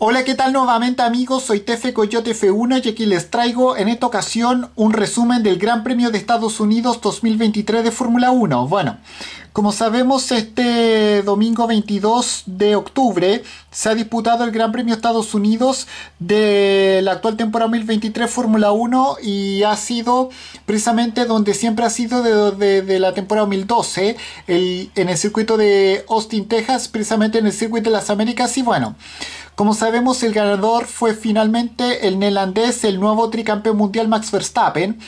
Hola, ¿qué tal nuevamente amigos? Soy Tefe Coyote F1 y aquí les traigo en esta ocasión un resumen del Gran Premio de Estados Unidos 2023 de Fórmula 1. Bueno, como sabemos este domingo 22 de octubre se ha disputado el Gran Premio de Estados Unidos de la actual temporada 2023 Fórmula 1 y ha sido precisamente donde siempre ha sido desde de, la temporada 2012 en el circuito de Austin, Texas, precisamente en el circuito de las Américas y bueno. Como sabemos, el ganador fue finalmente el neerlandés, el nuevo tricampeón mundial Max Verstappen,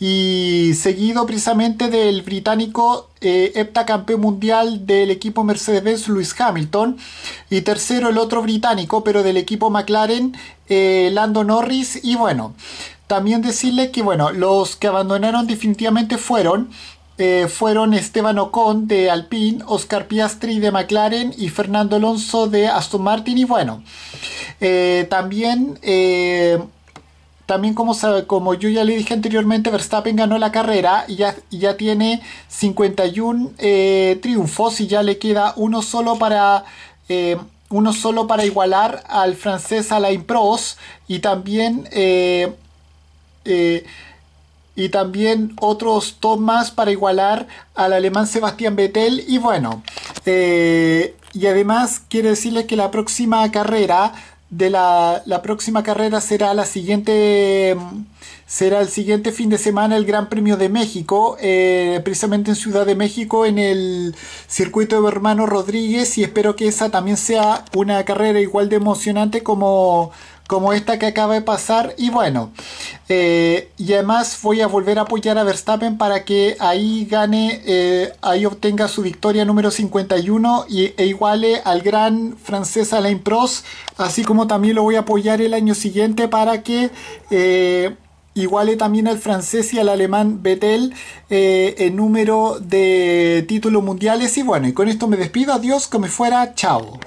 y seguido precisamente del británico eh, heptacampeón mundial del equipo mercedes Lewis Hamilton, y tercero el otro británico, pero del equipo McLaren, eh, Lando Norris, y bueno. También decirle que bueno, los que abandonaron definitivamente fueron eh, fueron Esteban Ocon de Alpine, Oscar Piastri de McLaren y Fernando Alonso de Aston Martin. Y bueno, eh, también, eh, también como, como yo ya le dije anteriormente, Verstappen ganó la carrera y ya, ya tiene 51 triunfos y ya le queda uno solo para... uno solo para igualar al francés Alain Prost y también y también otros tomas para igualar al alemán Sebastián Vettel. Y bueno, eh, y además quiero decirles que la próxima carrera de la, la, próxima carrera será la siguiente será el siguiente fin de semana el Gran Premio de México eh, precisamente en Ciudad de México en el circuito de hermano Rodríguez y espero que esa también sea una carrera igual de emocionante como como esta que acaba de pasar y bueno eh, y además voy a volver a apoyar a Verstappen para que ahí gane, eh, ahí obtenga su victoria número 51 y, e iguale al gran francés Alain Prost, así como también lo voy a apoyar el año siguiente para que eh, iguale también al francés y al alemán Vettel en número de títulos mundiales. Y bueno, y con esto me despido, adiós, como fuera, chao.